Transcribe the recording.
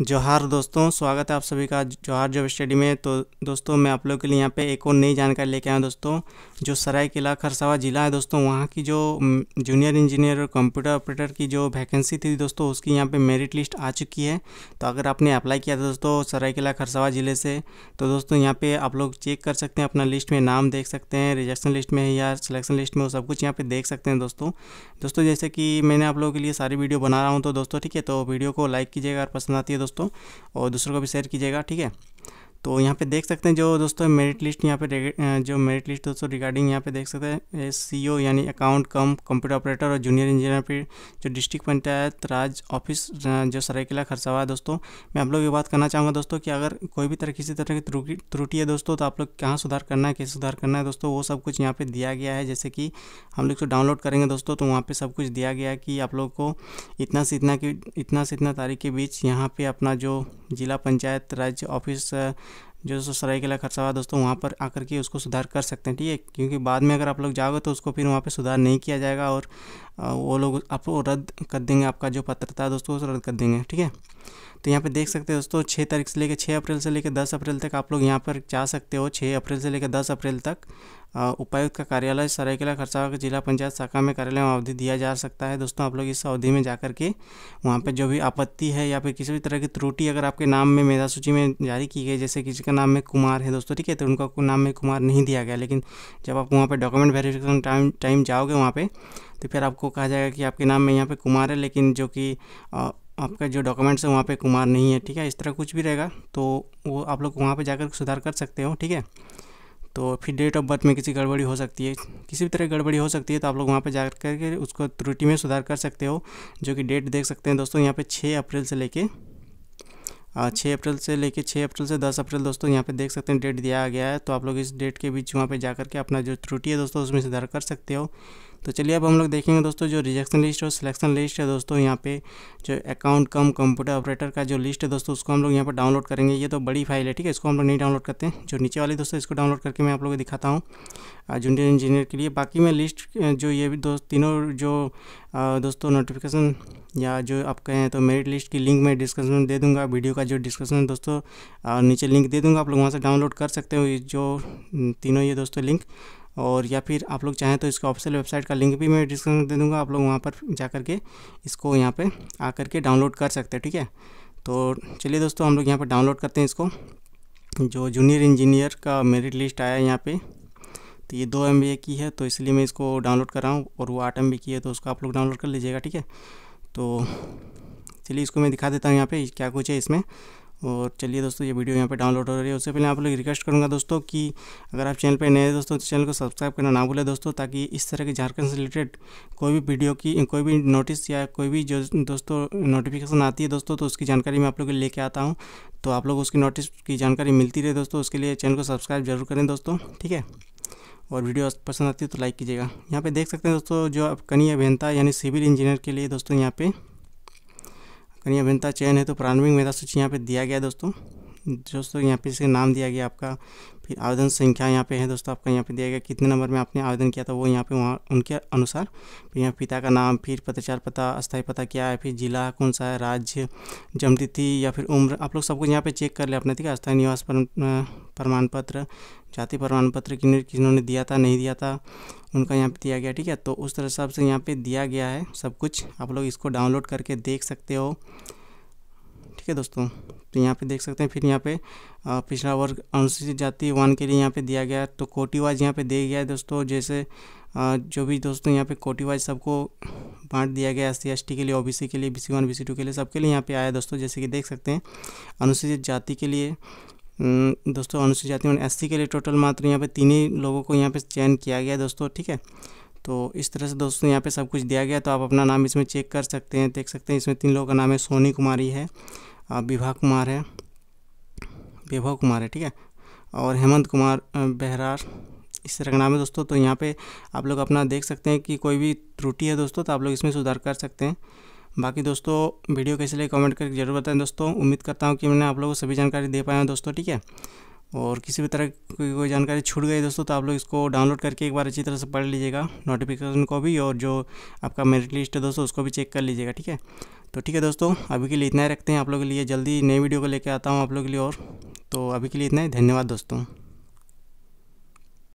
जोहार दोस्तों स्वागत है आप सभी का जोहार जॉब स्टडी में तो दोस्तों मैं आप लोगों के लिए यहाँ पे एक और नई जानकारी लेके आया दोस्तों जो किला खरसावा ज़िला है दोस्तों वहाँ की जो जूनियर इंजीनियर और कंप्यूटर ऑपरेटर की जो वैकेंसी थी दोस्तों उसकी यहाँ पे मेरिट लिस्ट आ चुकी है तो अगर आपने अप्लाई किया था दोस्तों किला खरसावा ज़िले से तो दोस्तों यहाँ पर आप लोग चेक कर सकते हैं अपना लिस्ट में नाम देख सकते हैं रिजेक्शन लिस्ट में या सिलेक्शन लिस्ट में सब कुछ यहाँ पर देख सकते हैं दोस्तों दोस्तों जैसे कि मैंने आप लोगों के लिए सारी वीडियो बना रहा हूँ तो दोस्तों ठीक है तो वीडियो को लाइक कीजिएगा और पसंद आती है दोस्तों और दूसरों को भी शेयर कीजिएगा ठीक है तो यहाँ पे देख सकते हैं जो दोस्तों मेरिट लिस्ट यहाँ पे जो मेरिट लिस्ट दोस्तों रिगार्डिंग यहाँ पे देख सकते हैं सी ओ e यानी अकाउंट कम कंप्यूटर ऑपरेटर और जूनियर इंजीनियर फिर जो डिस्ट्रिक्ट पंचायत राज ऑफिस जो सरायकिला खरसावा है दोस्तों मैं आप लोग ये बात करना चाहूँगा दोस्तों कि अगर कोई भी तरह किसी तरह की त्रुटि है दोस्तों तो आप लोग कहाँ सुधार करना है कैसे सुधार करना है दोस्तों वो सब कुछ यहाँ पर दिया गया है जैसे कि हम लोग इसको तो डाउनलोड करेंगे दोस्तों तो वहाँ पर सब कुछ दिया गया है कि आप लोग को इतना से इतना की इतना से इतना तारीख के बीच यहाँ पर अपना जो जिला पंचायत राज्य ऑफिस जो किला सरायकेला हुआ दोस्तों वहाँ पर आकर के उसको सुधार कर सकते हैं ठीक है क्योंकि बाद में अगर आप लोग जाओगे तो उसको फिर वहाँ पर सुधार नहीं किया जाएगा और वो लोग आपको रद्द कर देंगे आपका जो पत्रता था दोस्तों उसको रद्द कर देंगे ठीक है तो यहाँ पे देख सकते हैं दोस्तों छः तारीख से लेकर छः अप्रैल से लेकर दस अप्रैल तक आप लोग यहाँ पर जा सकते हो छः अप्रैल से लेकर दस अप्रैल तक उपायुक्त का कार्यालय सरायकेला खरसावा के जिला पंचायत शाखा में कार्यालय में अवधि दिया जा सकता है दोस्तों आप लोग इस अवधि में जाकर के वहाँ पर जो भी आपत्ति है या फिर किसी भी तरह की त्रुटि अगर आपके नाम में मेधा सूची में जारी की गई जैसे किसी का नाम में कुमार है दोस्तों ठीक है तो उनका नाम में कुमार नहीं दिया गया लेकिन जब आप वहाँ पर डॉक्यूमेंट वेरिफिकेशन टाइम टाइम जाओगे वहाँ पर तो फिर आपको आपको कहा जाएगा कि आपके नाम में यहाँ पे कुमार है लेकिन जो कि आपका जो डॉक्यूमेंट्स है वहाँ पे कुमार नहीं है ठीक है इस तरह कुछ भी रहेगा तो वो आप लोग वहाँ पे जाकर सुधार कर सकते हो ठीक है तो फिर डेट ऑफ बर्थ में किसी गड़बड़ी हो सकती है किसी भी तरह गड़बड़ी हो सकती है तो आप लोग वहाँ पर जा करके उसको त्रुटि में सुधार कर सकते हो जो कि डेट देख सकते हैं दोस्तों यहाँ पर छः अप्रैल से लेके छः अप्रैल से लेके छः अप्रैल से दस अप्रैल दोस्तों यहाँ पे देख सकते हैं डेट दिया गया है तो आप लोग इस डेट के बीच वहाँ पे जा के अपना जो त्रुटि है दोस्तों उसमें सुधार कर सकते हो तो चलिए अब हम लोग देखेंगे दोस्तों जो रिजेक्शन लिस्ट और सिलेक्शन लिस्ट है दोस्तों यहाँ पे जो अकाउंट कम कंप्यूटर ऑपरेटर का जो लिस्ट है दोस्तों उसको हम लोग यहाँ पर डाउनलोड करेंगे ये तो बड़ी फाइल है ठीक है इसको हम लोग नहीं डाउनलोड करते हैं जो नीचे वाली दोस्तों इसको डाउनलोड करके मैं आप लोगों को दिखाता हूँ जूनियर इंजीनियर के लिए बाकी मैं लिस्ट जो ये भी दोस्त तीनों जो दोस्तों नोटिफिकेशन या जो आप कहें तो मेरिट लिस्ट की लिंक मैं डिस्क्रिप्शन में दे दूंगा वीडियो का जो डिस्क्रिप्शन है दोस्तों नीचे लिंक दे दूंगा आप लोग वहाँ से डाउनलोड कर सकते हो जो तीनों ये दोस्तों लिंक और या फिर आप लोग चाहें तो इसको ऑफिशियल वेबसाइट का लिंक भी मैं डिस्क्रिप्शन दे दूँगा आप लोग वहाँ पर जा कर के इसको यहाँ पर आ कर के डाउनलोड कर सकते हैं ठीक है तो चलिए दोस्तों हम लोग यहाँ पर डाउनलोड करते हैं इसको जो जूनियर इंजीनियर का मेरिट लिस्ट आया है यहाँ पर तो ये दो एम की है तो इसलिए मैं इसको डाउनलोड कर रहा हूँ और वो आठ एम की है तो उसको आप लोग डाउनलोड कर लीजिएगा ठीक है तो चलिए इसको मैं दिखा देता हूँ यहाँ पे क्या कुछ है इसमें और चलिए दोस्तों ये वीडियो यहाँ पे डाउनलोड हो रही है उससे पहले आप लोग रिक्वेस्ट करूँगा दोस्तों कि अगर आप चैनल पे नए हैं दोस्तों तो चैनल को सब्सक्राइब करना ना भूलें दोस्तों ताकि इस तरह के झारखंड से रिलेटेड कोई भी वीडियो की कोई भी नोटिस या कोई भी जो दोस्तों नोटिफिकेशन आती है दोस्तों तो उसकी जानकारी मैं आप लोग लेके आता हूँ तो आप लोग उसकी नोटिस की जानकारी मिलती रहे दोस्तों उसके लिए चैनल को सब्सक्राइब जरूर करें दोस्तों ठीक है और वीडियो पसंद आती है तो लाइक कीजिएगा यहाँ पे देख सकते हैं दोस्तों जो अब कनी अभियंता यानी सिविल इंजीनियर के लिए दोस्तों यहाँ पे कन्या भिन्नता चयन है तो प्रारंभिक मेधा सूची यहाँ पे दिया गया है दोस्तों दोस्तों यहाँ पे इसका नाम दिया गया आपका फिर आवेदन संख्या यहाँ पे है दोस्तों आपका यहाँ पे दिया गया कितने नंबर में आपने आवेदन किया था वो यहाँ पे वहाँ उनके अनुसार फिर यहाँ पिता का नाम फिर पत्रचार पता अस्थायी पता क्या है फिर जिला कौन सा है राज्य जन्मतिथि या फिर उम्र आप लोग सबको यहाँ पर चेक कर ले अपना ठीक है स्थायी निवास प्रमाण पत्र जाति प्रमाण पत्र किन किन्होंने दिया था नहीं दिया था उनका यहाँ पे दिया गया ठीक है तो उस तरह से यहाँ पे दिया गया है सब कुछ आप लोग इसको डाउनलोड करके देख सकते हो ठीक है दोस्तों तो यहाँ पे देख सकते हैं फिर यहाँ पे पिछला वर्ग अनुसूचित जाति वन के लिए यहाँ पे दिया गया तो कोटी वाइज यहाँ पे दे गया है दोस्तों जैसे जो भी दोस्तों यहाँ पे कोटी वाइज सबको बांट दिया गया एस सी के लिए ओ के लिए B C one B C two के लिए सबके लिए यहाँ पे आया दोस्तों जैसे कि देख सकते हैं अनुसूचित जाति के लिए दोस्तों अनुसूचित जाति वन एस के लिए टोटल मात्र यहाँ पे तीन ही लोगों को यहाँ पे चयन किया गया दोस्तों ठीक है तो इस तरह से दोस्तों यहाँ पे सब कुछ दिया गया तो आप अपना नाम इसमें चेक कर सकते हैं देख सकते हैं इसमें तीन लोगों का नाम है सोनी कुमारी है विभा कुमार है विभव कुमार है ठीक है और हेमंत कुमार बहरार इस तरह का नाम है दोस्तों तो यहाँ पे आप लोग अपना देख सकते हैं कि कोई भी त्रुटि है दोस्तों तो आप लोग इसमें सुधार कर सकते हैं बाकी दोस्तों वीडियो कैसे लगे कमेंट करके जरूर बताएं दोस्तों उम्मीद करता हूँ कि मैंने आप लोगों को सभी जानकारी दे पाया दोस्तों ठीक है और किसी भी तरह की कोई जानकारी छूट गई दोस्तों तो आप लोग इसको डाउनलोड करके एक बार अच्छी तरह से पढ़ लीजिएगा नोटिफिकेशन को भी और जो आपका मेरिट लिस्ट है दोस्तों उसको भी चेक कर लीजिएगा ठीक है तो ठीक है दोस्तों अभी के लिए इतना ही रखते हैं आप लोगों के लिए जल्दी नई वीडियो को लेकर आता हूँ आप लोगों के लिए और तो अभी के लिए इतना ही धन्यवाद दोस्तों